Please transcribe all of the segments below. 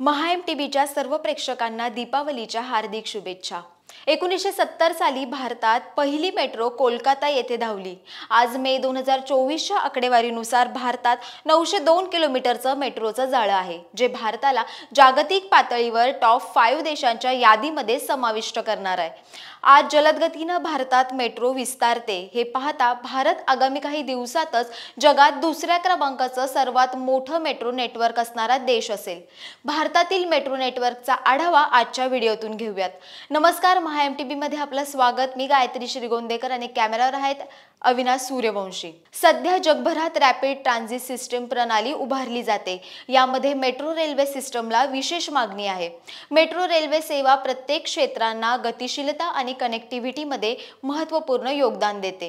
महाएम टीव्हीच्या सर्व प्रेक्षकांना दीपावलीच्या हार्दिक शुभेच्छा एकोणीसशे सत्तर साली भारतात पहिली मेट्रो कोलकाता येथे धावली आज मे दोन हजार चोवीसच्या आकडेवारीनुसार भारतात नऊशे दोन किलोमीटरचं मेट्रोचं जाळं आहे जे भारताला जागतिक पातळीवर टॉप फाईव्ह देशांच्या यादीमध्ये समाविष्ट करणार आहे आज जलदगतीनं भारतात मेट्रो विस्तारते हे पाहता भारत आगामी काही दिवसातच जगात दुसऱ्या क्रमांकाचं सर्वात मोठं मेट्रो नेटवर्क असणारा देश असेल भारतातील मेट्रो नेटवर्कचा आढावा आजच्या व्हिडिओतून घेऊयात नमस्कार एम टी बीमध्ये आपलं स्वागत मी गायत्री श्रीगोंदेकर आणि कॅमेरावर आहेत अविनाश सूर्यवंशी सध्या जगभरात रॅपिड ट्रान्झिट सिस्टीम प्रणाली उभारली जाते यामध्ये मेट्रो रेल्वे सिस्टमला विशेष मागणी आहे मेट्रो रेल्वे सेवा प्रत्येक क्षेत्रांना गतिशीलता आणि कनेक्टिव्हिटीमध्ये महत्त्वपूर्ण योगदान देते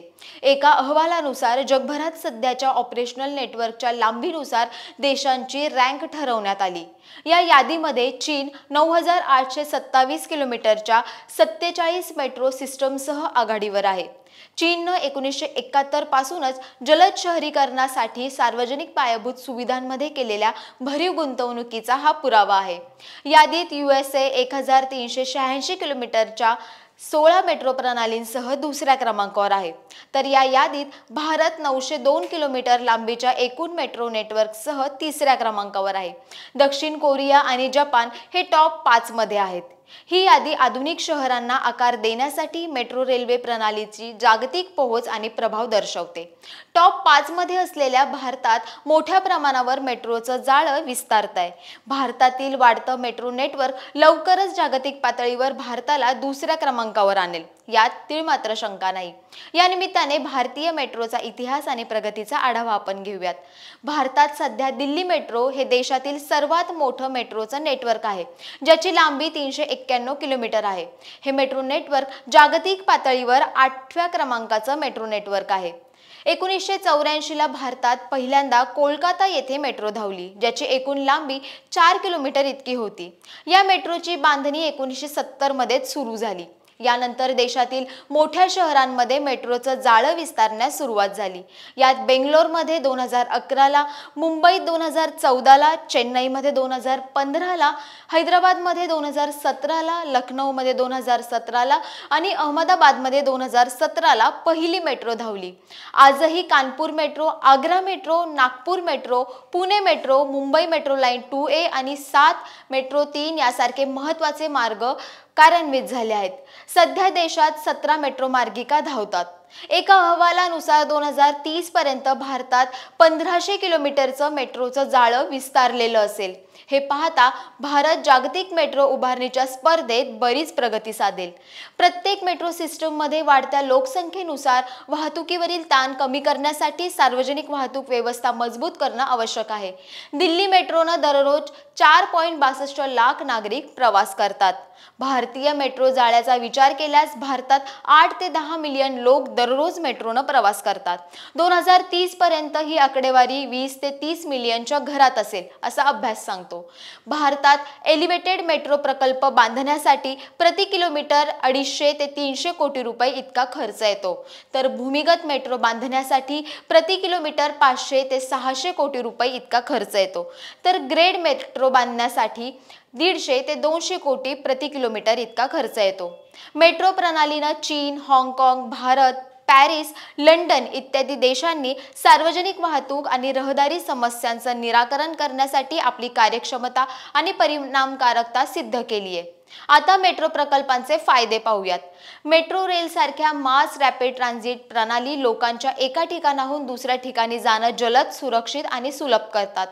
एका अहवालानुसार जगभरात सध्याच्या ऑपरेशनल नेटवर्कच्या लांबीनुसार देशांची रँक ठरवण्यात आली या यादीमध्ये चीन नऊ हजार आठशे सत्तावीस किलोमीटरच्या सत्तेचाळीस मेट्रो सिस्टमसह आघाडीवर आहे चीननं एकोणीसशे एकाहत्तर पासूनच जलद शहरीकरणासाठी सार्वजनिक पायाभूत सुविधांमध्ये केलेल्या भरीव गुंतवणुकीचा हा पुरावा आहे यादीत युएसए एक हजार तीनशे शहाऐंशी किलोमीटरच्या सोळा मेट्रो प्रणालींसह दुसऱ्या क्रमांकावर आहे तर या यादीत भारत नऊशे दोन किलोमीटर लांबीच्या एकूण मेट्रो नेटवर्कसह तिसऱ्या क्रमांकावर आहे दक्षिण कोरिया आणि जपान हे टॉप मध्ये आहेत ही यादी आधुनिक शहरांना आकार देण्यासाठी मेट्रो रेल्वे प्रणालीची जागतिक पोहोच आणि प्रभाव दर्शवते टॉप मध्ये असलेल्या भारतात मोठ्या प्रमाणावर मेट्रोचं जाळं विस्तारत आहे भारतातील वाढतं मेट्रो नेटवर्क लवकरच जागतिक पातळीवर भारताला दुसऱ्या क्रमांकावर आणेल यात तीळ मात्र शंका नाही या निमित्ताने भारतीय मेट्रोचा इतिहास आणि प्रगतीचा आढावा आपण घेऊयात भारतात सध्या दिल्ली मेट्रो हे देशातील सर्वात मोठं मेट्रोचं नेटवर्क आहे ज्याची लांबी तीनशे एक्क्याण्णव किलोमीटर आहे हे मेट्रो नेटवर्क जागतिक पातळीवर आठव्या क्रमांकाचं मेट्रो नेटवर्क आहे एकोणीसशे चौऱ्याऐंशीला भारतात पहिल्यांदा कोलकाता येथे मेट्रो धावली ज्याची एकूण लांबी चार किलोमीटर इतकी होती या मेट्रोची बांधणी एकोणीसशे सत्तरमध्येच सुरू झाली यानंतर देशातील मोठ्या शहरांमध्ये मेट्रोचं जाळं विस्तारण्यास सुरुवात झाली यात बेंगलोरमध्ये दोन हजार अकराला मुंबईत दोन हजार चौदाला चेन्नईमध्ये दोन हजार पंधराला हैदराबादमध्ये दोन हजार सतराला लखनौमध्ये दोन हजार सतराला आणि अहमदाबादमध्ये दोन हजार सतराला पहिली मेट्रो धावली आजही Kanpur metro Agra metro Nagpur metro Pune metro Mumbai metro line two A आणि सात मेट्रो तीन यासारखे महत्त्वाचे मार्ग कार्यान्वित झाले आहेत सध्या देशात सतरा मेट्रो मार्गिका धावतात एका अहवालानुसार दोन हजार तीस पर्यंत भारतात पंधराशे किलोमीटरचं मेट्रोचं जाळं विस्तारलेलं असेल हे पाहता भारत जागतिक मेट्रो उभारणीच्या स्पर्धेत बरीच प्रगती साधेल प्रत्येक मेट्रो सिस्टममध्ये वाढत्या लोकसंख्येनुसार वाहतुकीवरील ताण कमी करण्यासाठी सार्वजनिक वाहतूक व्यवस्था मजबूत करणं आवश्यक आहे दिल्ली मेट्रोनं दररोज चार पॉईंट बासष्ट लाख नागरिक प्रवास करतात भारतीय मेट्रो जाळ्याचा विचार केल्यास भारतात आठ ते दहा मिलियन लोक दर दररोज मेट्रोनं प्रवास करतात दोन हजार तीस पर्यंत ही आकडेवारी वीस ते तीस मिलियनच्या घरात असेल असा अभ्यास सांगतो भारतात एलिव्हेटेड मेट्रो प्रकल्प बांधण्यासाठी प्रति किलोमीटर अडीचशे ते तीनशे कोटी रुपये इतका खर्च येतो तर भूमिगत मेट्रो बांधण्यासाठी प्रति किलोमीटर पाचशे ते सहाशे कोटी रुपये इतका खर्च येतो तर ग्रेड मेट्रो बांधण्यासाठी दीडशे ते दोनशे कोटी प्रति किलोमीटर इतका खर्च येतो मेट्रो प्रणालीनं चीन हाँगकाँग भारत पॅरिस लंडन इत्यादी देशांनी सार्वजनिक वाहतूक आणि रहदारी समस्यांचं निराकरण करण्यासाठी आपली कार्यक्षमता आणि परिणामकारकता सिद्ध केली आहे आता मेट्रो प्रकल्पांचे फायदे पाहूयात मेट्रो रेल सारख्या मास रॅपिड ट्रान्झिट प्रणाली लोकांच्या एका ठिकाणाहून दुसऱ्या ठिकाणी जाणं जलद सुरक्षित आणि सुलभ करतात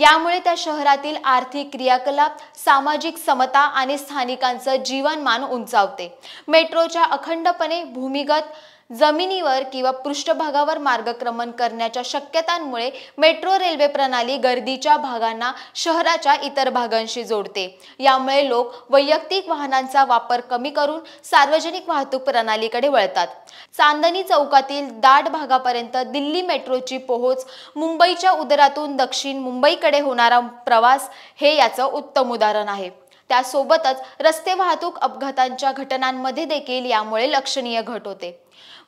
यामुळे त्या शहरातील आर्थिक क्रियाकलाप सामाजिक समता आणि स्थानिकांचं जीवनमान उंचावते मेट्रोच्या अखंडपणे भूमिगत जमिनीवर किंवा पृष्ठभागावर मार्गक्रमण करण्याच्या शक्यतांमुळे मेट्रो रेल्वे प्रणाली गर्दीच्या भागांना शहराच्या इतर भागांशी जोडते यामुळे लोक वैयक्तिक वाहनांचा वापर कमी करून सार्वजनिक वाहतूक प्रणालीकडे वळतात चांदणी चौकातील दाट भागापर्यंत दिल्ली मेट्रोची पोहोच मुंबईच्या उदरातून दक्षिण मुंबईकडे होणारा प्रवास हे याचं उत्तम उदाहरण आहे त्यासोबतच रस्ते वाहतूक अपघातांच्या घटनांमध्ये देखील यामुळे लक्षणीय घट होते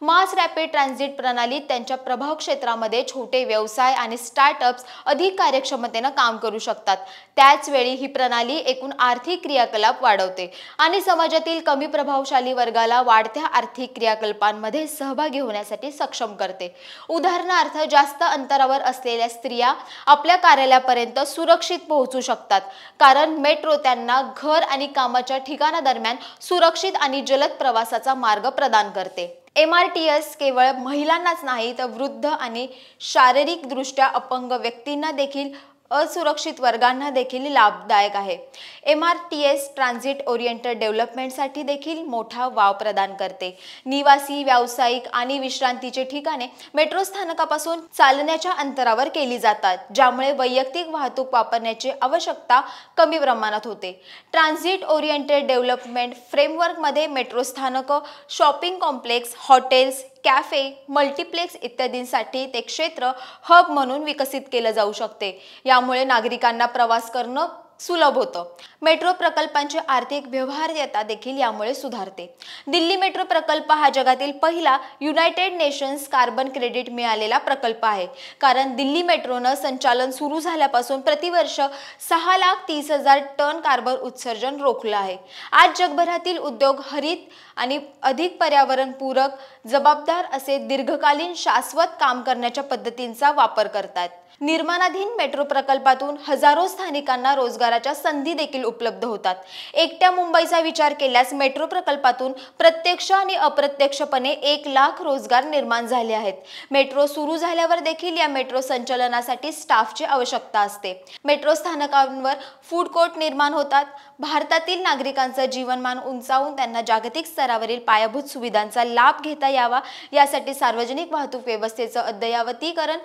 मास रॅपिड ट्रान्झिट प्रणालीत त्यांच्या प्रभाव क्षेत्रामध्ये छोटे व्यवसाय आणि स्टार्टअप्स अधिक कार्यक्षमतेनं काम करू शकतात त्याचवेळी ही प्रणाली एकूण आर्थिक क्रियाकलाप वाढवते आणि समाजातील कमी प्रभावशाली वर्गाला वाढत्या आर्थिक क्रियाकल्पांमध्ये सहभागी होण्यासाठी सक्षम करते उदाहरणार्थ जास्त अंतरावर असलेल्या स्त्रिया आपल्या कार्यालयापर्यंत सुरक्षित पोहोचू शकतात कारण मेट्रो त्यांना घर आणि कामाच्या ठिकाणादरम्यान सुरक्षित आणि जलद प्रवासाचा मार्ग प्रदान करते एम आर टी एस केवळ महिलांनाच नाही तर वृद्ध आणि शारीरिकदृष्ट्या अपंग व्यक्तींना देखील असुरक्षित वर्गांना देखील लाभदायक आहे M R T S transit oriented डेव्हलपमेंटसाठी देखील मोठा वाव प्रदान करते निवासी व्यावसायिक आणि विश्रांतीचे ठिकाणे मेट्रो स्थानकापासून चालण्याच्या अंतरावर केली जातात ज्यामुळे वैयक्तिक वाहतूक वापरण्याची आवश्यकता कमी प्रमाणात होते ट्रान्झिट ओरिएंटेड डेव्हलपमेंट फ्रेमवर्कमध्ये मेट्रो स्थानकं shopping complex hotels cafe multiplex इत्यादींसाठी ते क्षेत्र हब म्हणून विकसित केलं जाऊ शकते यामुळे नागरिकांना प्रवास करणं सुलभ होतं मेट्रो प्रकल्पांचे आर्थिक व्यवहार्यता देखील यामुळे सुधारते दिल्ली मेट्रो प्रकल्प हा जगातील पहिला युनायटेड नेशन्स कार्बन क्रेडिट मिळालेला प्रकल्प आहे कारण दिल्ली मेट्रोनं संचालन सुरू झाल्यापासून प्रतिवर्ष सहा लाख तीस हजार टन कार्बन उत्सर्जन रोखलं आहे आज जगभरातील उद्योग हरित आणि अधिक पर्यावरणपूरक जबाबदार असे दीर्घकालीन शाश्वत काम करण्याच्या पद्धतींचा वापर करतात निर्माणाधीन मेट्रो प्रकल्पातून हजारो स्थानिकांना रोजगाराच्या संधी देखील उपलब्ध होतात एकट्या मुंबईचा विचार केल्यास मेट्रो प्रकल्पातून प्रत्यक्ष आणि अप्रत्यक्षपणे एक लाख रोजगार निर्माण झाले आहेत मेट्रो सुरू झाल्यावर देखील या मेट्रो संचलनासाठी स्टाफची आवश्यकता असते मेट्रो स्थानकांवर फूड कोर्ट निर्माण होतात भारतातील नागरिकांचं जीवनमान उंचावून त्यांना जागतिक स्तरावरील पायाभूत सुविधांचा लाभ घेता यावा यासाठी सार्वजनिक वाहतूक व्यवस्थेचं अद्ययावतीकरण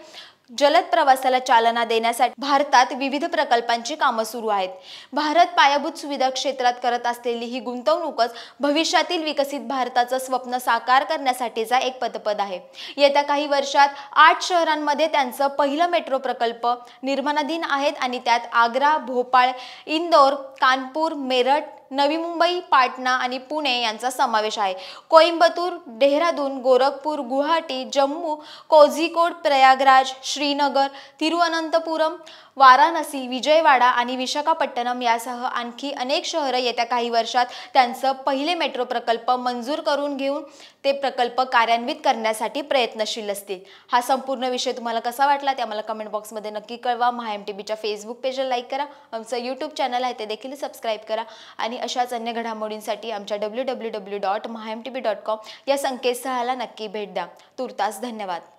जलद प्रवासाला चालना देण्यासाठी भारतात विविध प्रकल्पांची कामं सुरू आहेत भारत पायाभूत सुविधा क्षेत्रात करत असलेली ही गुंतवणूकच भविष्यातील विकसित भारताचं स्वप्न साकार करण्यासाठीचा एक पदपद आहे येत्या काही वर्षात आठ शहरांमध्ये त्यांचं पहिलं मेट्रो प्रकल्प निर्माणाधीन आहेत आणि त्यात आग्रा भोपाळ इंदोर कानपूर मेरठ नवी मुंबई पाटणा आणि पुणे यांचा समावेश आहे कोइंबतूर देहरादून गोरखपूर गुवाहाटी जम्मू कोझिकोड प्रयागराज श्रीनगर तिरुअनंतपुरम वाराणसी विजयवाडा आणि विशाखापट्टणम यासह आणखी अनेक शहरं येत्या काही वर्षात त्यांचं पहिले मेट्रो प्रकल्प मंजूर करून घेऊन ते प्रकल्प कार्यान्वित करण्यासाठी प्रयत्नशील असतील हा संपूर्ण विषय तुम्हाला कसा वाटला ते आम्हाला कमेंट बॉक्समध्ये नक्की कळवा एम टी बीच्या फेसबुक पेजला लाईक करा आमचं यूट्यूब चॅनल आहे ते देखील सबस्क्राईब करा आणि अशाच अन्य घडामोडींसाठी आमच्या W W W dot M T B dot com या संकेतस्थळाला नक्की भेट द्या तुर्तास धन्यवाद